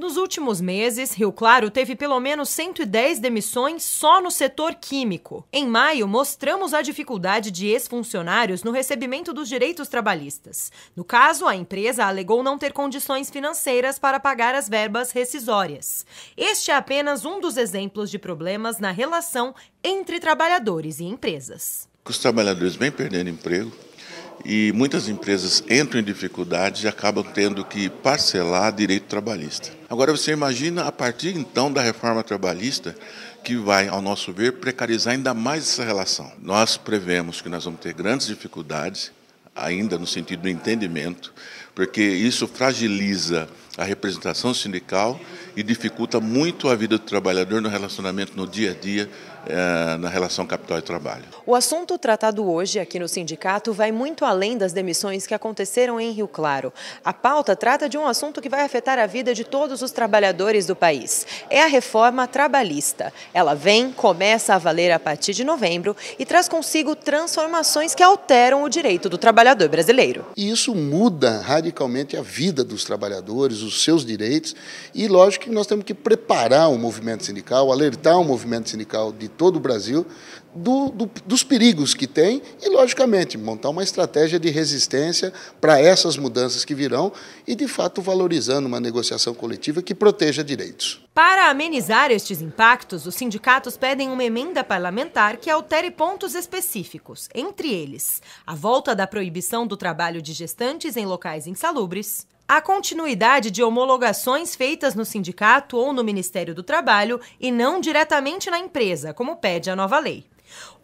Nos últimos meses, Rio Claro teve pelo menos 110 demissões só no setor químico. Em maio, mostramos a dificuldade de ex-funcionários no recebimento dos direitos trabalhistas. No caso, a empresa alegou não ter condições financeiras para pagar as verbas rescisórias. Este é apenas um dos exemplos de problemas na relação entre trabalhadores e empresas. Os trabalhadores vêm perdendo emprego, e muitas empresas entram em dificuldades e acabam tendo que parcelar direito trabalhista. Agora você imagina a partir então da reforma trabalhista que vai, ao nosso ver, precarizar ainda mais essa relação. Nós prevemos que nós vamos ter grandes dificuldades ainda no sentido do entendimento, porque isso fragiliza a representação sindical e dificulta muito a vida do trabalhador no relacionamento no dia a dia, eh, na relação capital e trabalho. O assunto tratado hoje aqui no sindicato vai muito além das demissões que aconteceram em Rio Claro. A pauta trata de um assunto que vai afetar a vida de todos os trabalhadores do país. É a reforma trabalhista. Ela vem, começa a valer a partir de novembro e traz consigo transformações que alteram o direito do trabalhador brasileiro. E isso muda radicalmente radicalmente a vida dos trabalhadores, os seus direitos. E, lógico, que nós temos que preparar o movimento sindical, alertar o movimento sindical de todo o Brasil do, do, dos perigos que tem e, logicamente, montar uma estratégia de resistência para essas mudanças que virão e, de fato, valorizando uma negociação coletiva que proteja direitos. Para amenizar estes impactos, os sindicatos pedem uma emenda parlamentar que altere pontos específicos, entre eles a volta da proibição do trabalho de gestantes em locais insalubres, a continuidade de homologações feitas no sindicato ou no Ministério do Trabalho e não diretamente na empresa, como pede a nova lei.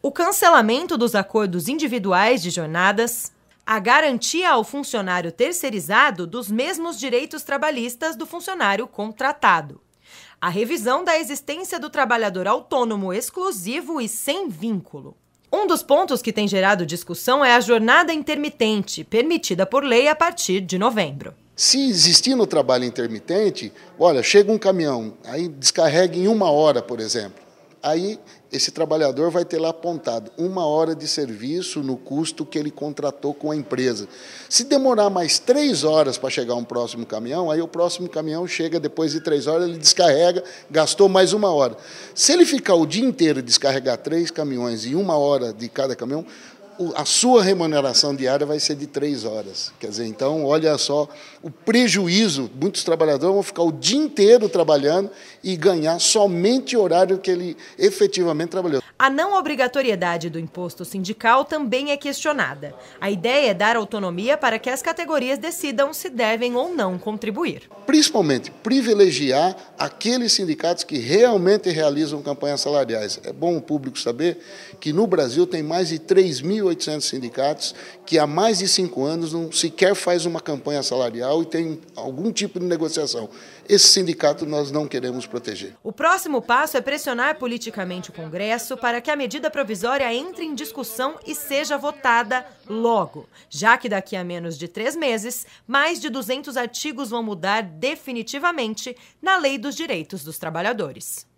O cancelamento dos acordos individuais de jornadas, a garantia ao funcionário terceirizado dos mesmos direitos trabalhistas do funcionário contratado. A revisão da existência do trabalhador autônomo exclusivo e sem vínculo. Um dos pontos que tem gerado discussão é a jornada intermitente, permitida por lei a partir de novembro. Se existir no trabalho intermitente, olha, chega um caminhão, aí descarrega em uma hora, por exemplo. Aí esse trabalhador vai ter lá apontado uma hora de serviço no custo que ele contratou com a empresa. Se demorar mais três horas para chegar um próximo caminhão, aí o próximo caminhão chega depois de três horas, ele descarrega, gastou mais uma hora. Se ele ficar o dia inteiro descarregar três caminhões e uma hora de cada caminhão, a sua remuneração diária vai ser de três horas. Quer dizer, então, olha só o prejuízo. Muitos trabalhadores vão ficar o dia inteiro trabalhando e ganhar somente o horário que ele efetivamente trabalhou. A não obrigatoriedade do imposto sindical também é questionada. A ideia é dar autonomia para que as categorias decidam se devem ou não contribuir. Principalmente, privilegiar aqueles sindicatos que realmente realizam campanhas salariais. É bom o público saber que no Brasil tem mais de 3 mil 1.800 sindicatos que há mais de cinco anos não sequer faz uma campanha salarial e tem algum tipo de negociação. Esse sindicato nós não queremos proteger. O próximo passo é pressionar politicamente o Congresso para que a medida provisória entre em discussão e seja votada logo, já que daqui a menos de três meses, mais de 200 artigos vão mudar definitivamente na Lei dos Direitos dos Trabalhadores.